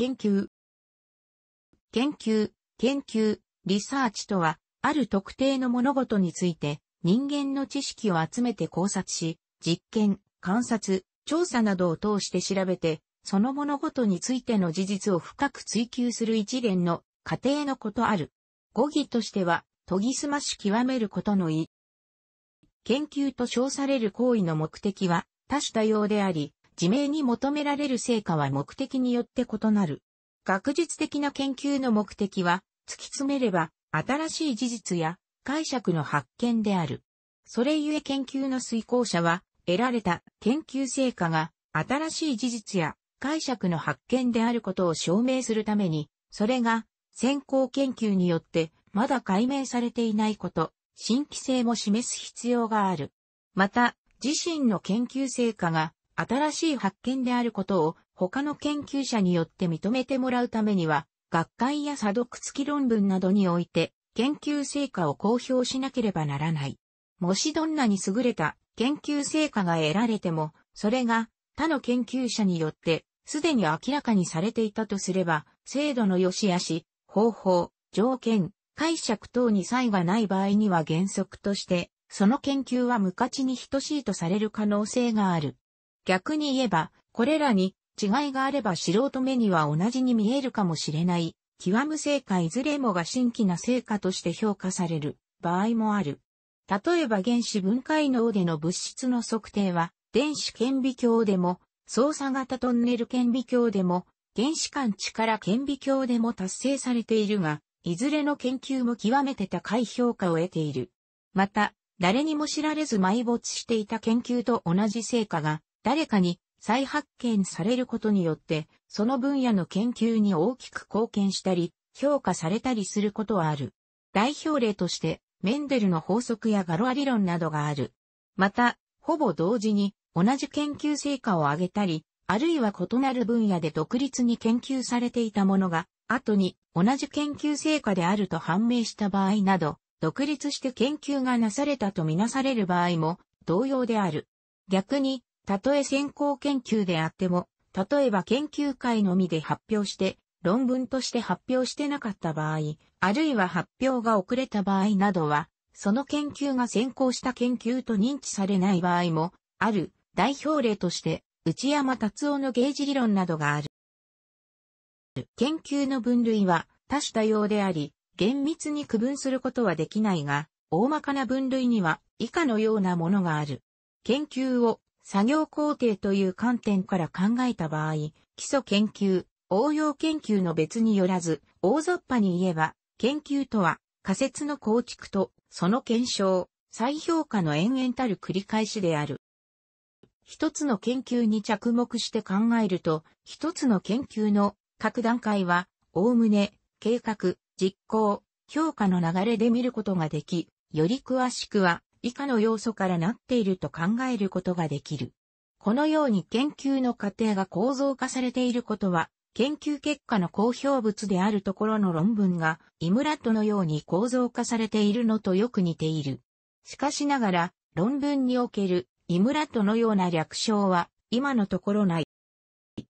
研究。研究、研究、リサーチとは、ある特定の物事について、人間の知識を集めて考察し、実験、観察、調査などを通して調べて、その物事についての事実を深く追求する一連の過程のことある。語義としては、研ぎ澄まし極めることの意。研究と称される行為の目的は多種多様であり、自名に求められる成果は目的によって異なる。学術的な研究の目的は、突き詰めれば、新しい事実や解釈の発見である。それゆえ研究の遂行者は、得られた研究成果が、新しい事実や解釈の発見であることを証明するために、それが、先行研究によって、まだ解明されていないこと、新規性も示す必要がある。また、自身の研究成果が新しい発見であることを他の研究者によって認めてもらうためには、学会や査読付き論文などにおいて研究成果を公表しなければならない。もしどんなに優れた研究成果が得られても、それが他の研究者によってすでに明らかにされていたとすれば、制度の良し悪し、方法、条件、解釈等に差異がない場合には原則として、その研究は無価値に等しいとされる可能性がある。逆に言えば、これらに違いがあれば素人目には同じに見えるかもしれない。極む成果いずれもが新規な成果として評価される場合もある。例えば原子分解能での物質の測定は、電子顕微鏡でも、操作型トンネル顕微鏡でも、原子間力顕微鏡でも達成されているが、いずれの研究も極めて高い評価を得ている。また、誰にも知られず埋没していた研究と同じ成果が誰かに再発見されることによって、その分野の研究に大きく貢献したり、評価されたりすることはある。代表例として、メンデルの法則やガロア理論などがある。また、ほぼ同時に同じ研究成果を上げたり、あるいは異なる分野で独立に研究されていたものが、後に同じ研究成果であると判明した場合など、独立して研究がなされたとみなされる場合も同様である。逆に、たとえ先行研究であっても、例えば研究会のみで発表して、論文として発表してなかった場合、あるいは発表が遅れた場合などは、その研究が先行した研究と認知されない場合も、ある代表例として、内山達夫のゲージ理論などがある。研究の分類は多種多様であり、厳密に区分することはできないが、大まかな分類には以下のようなものがある。研究を作業工程という観点から考えた場合、基礎研究、応用研究の別によらず、大雑把に言えば、研究とは仮説の構築と、その検証、再評価の延々たる繰り返しである。一つの研究に着目して考えると、一つの研究の各段階は、おおむね、計画、実行、評価の流れで見ることができ、より詳しくは、以下の要素からなっていると考えることができる。このように研究の過程が構造化されていることは、研究結果の公表物であるところの論文が、イムラットのように構造化されているのとよく似ている。しかしながら、論文における、イムラットのような略称は、今のところない。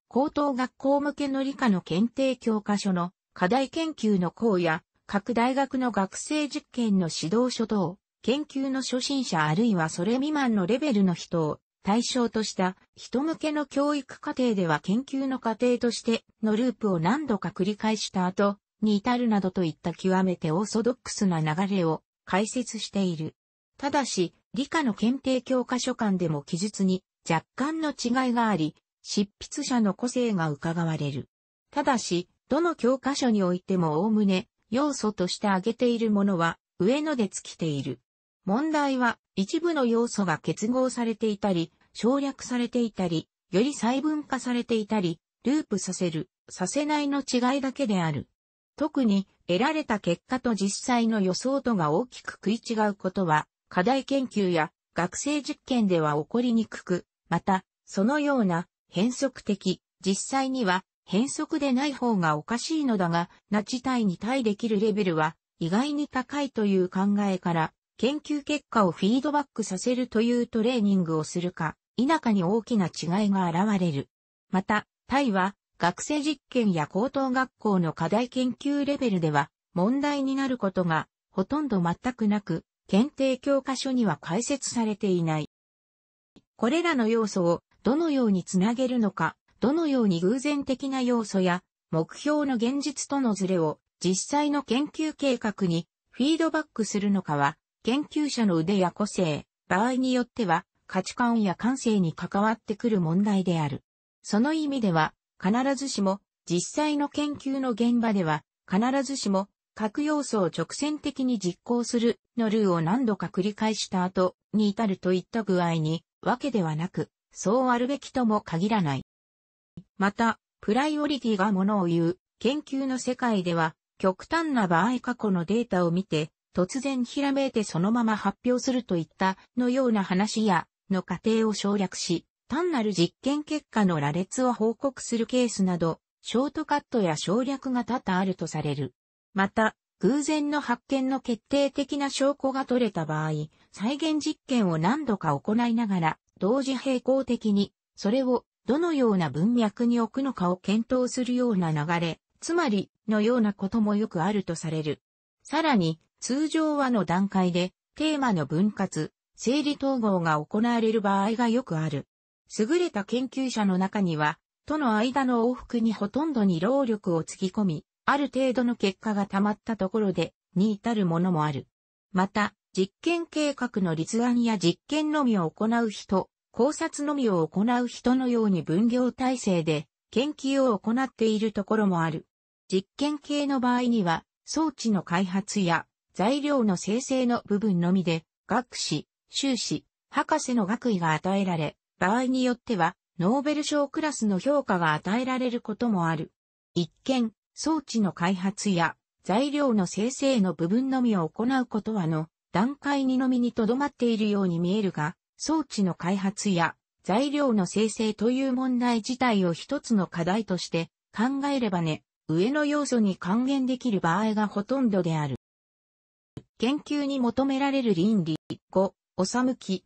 高等学校向けの理科の検定教科書の課題研究の項や、各大学の学生実験の指導書等、研究の初心者あるいはそれ未満のレベルの人を対象とした人向けの教育過程では研究の過程としてのループを何度か繰り返した後に至るなどといった極めてオーソドックスな流れを解説している。ただし、理科の検定教科書館でも記述に若干の違いがあり、執筆者の個性が伺われる。ただし、どの教科書においても概ね要素として挙げているものは上野で尽きている。問題は一部の要素が結合されていたり、省略されていたり、より細分化されていたり、ループさせる、させないの違いだけである。特に得られた結果と実際の予想とが大きく食い違うことは、課題研究や学生実験では起こりにくく、また、そのような変則的、実際には変則でない方がおかしいのだが、な事態に対できるレベルは意外に高いという考えから、研究結果をフィードバックさせるというトレーニングをするか、否かに大きな違いが現れる。また、タイは学生実験や高等学校の課題研究レベルでは問題になることがほとんど全くなく、検定教科書には解説されていない。これらの要素をどのようにつなげるのか、どのように偶然的な要素や目標の現実とのズレを実際の研究計画にフィードバックするのかは研究者の腕や個性、場合によっては価値観や感性に関わってくる問題である。その意味では、必ずしも、実際の研究の現場では、必ずしも、各要素を直線的に実行するのルーを何度か繰り返した後に至るといった具合に、わけではなく、そうあるべきとも限らない。また、プライオリティがものを言う、研究の世界では、極端な場合過去のデータを見て、突然ひらめいてそのまま発表するといったのような話やの過程を省略し、単なる実験結果の羅列を報告するケースなど、ショートカットや省略が多々あるとされる。また、偶然の発見の決定的な証拠が取れた場合、再現実験を何度か行いながら、同時並行的に、それをどのような文脈に置くのかを検討するような流れ、つまり、のようなこともよくあるとされる。さらに、通常はの段階で、テーマの分割、整理統合が行われる場合がよくある。優れた研究者の中には、との間の往復にほとんどに労力をつぎ込み、ある程度の結果が溜まったところで、に至るものもある。また、実験計画の立案や実験のみを行う人、考察のみを行う人のように分業体制で研究を行っているところもある。実験系の場合には、装置の開発や材料の生成の部分のみで、学士、修士、博士の学位が与えられ、場合によっては、ノーベル賞クラスの評価が与えられることもある。一見、装置の開発や材料の生成の部分のみを行うことはの段階にのみにとどまっているように見えるが、装置の開発や材料の生成という問題自体を一つの課題として考えればね、上の要素に還元できる場合がほとんどである。研究に求められる倫理。5、おさむき。